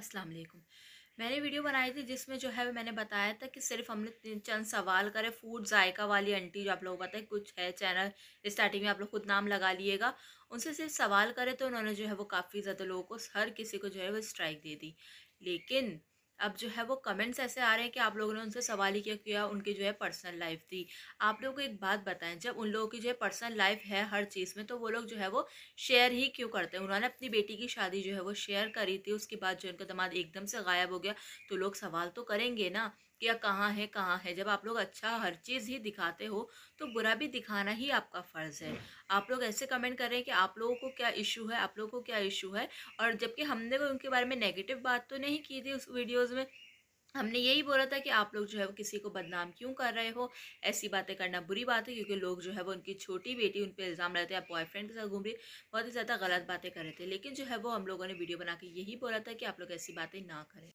अस्सलाम वालेकुम मैंने वीडियो बनाई थी जिसमें जो है मैंने बताया था कि सिर्फ हमने चंद सवाल करे फूड जायका वाली आंटी जो आप लोगों को पता है कुछ है चैनल स्टार्टिंग में आप लोग खुद नाम लगा लिएगा उनसे सिर्फ सवाल करे तो उन्होंने जो है वो काफ़ी ज़्यादा लोगों को हर किसी को जो है वो स्ट्राइक दे दी लेकिन अब जो है वो कमेंट्स ऐसे आ रहे हैं कि आप लोगों ने उनसे सवाल ही क्या किया उनकी जो है पर्सनल लाइफ थी आप लोगों को एक बात बताएं जब उन लोगों की जो है पर्सनल लाइफ है हर चीज़ में तो वो लोग जो है वो शेयर ही क्यों करते हैं उन्होंने अपनी बेटी की शादी जो है वो शेयर करी थी उसके बाद जो उनका दमाद एकदम से गायब हो गया तो लोग सवाल तो करेंगे ना क्या कहाँ है कहाँ है जब आप लोग अच्छा हर चीज़ ही दिखाते हो तो बुरा भी दिखाना ही आपका फ़र्ज़ है आप लोग ऐसे कमेंट कर रहे हैं कि आप लोगों को क्या इशू है आप लोगों को क्या इशू है और जबकि हमने कोई उनके बारे में नेगेटिव बात तो नहीं की थी उस वीडियोज़ में हमने यही बोला था कि आप लोग जो है वो किसी को बदनाम क्यों कर रहे हो ऐसी बातें करना बुरी बात है क्योंकि लोग जो है वो उनकी छोटी बेटी उन पर इल्ज़ाम लगाते हैं आप बॉयफ्रेंड के साथ घूम रही बहुत ही ज़्यादा गलत बातें कर रहे थे लेकिन जो है वो हम लोगों ने वीडियो बना के यही बोला था कि आप लोग ऐसी बातें ना करें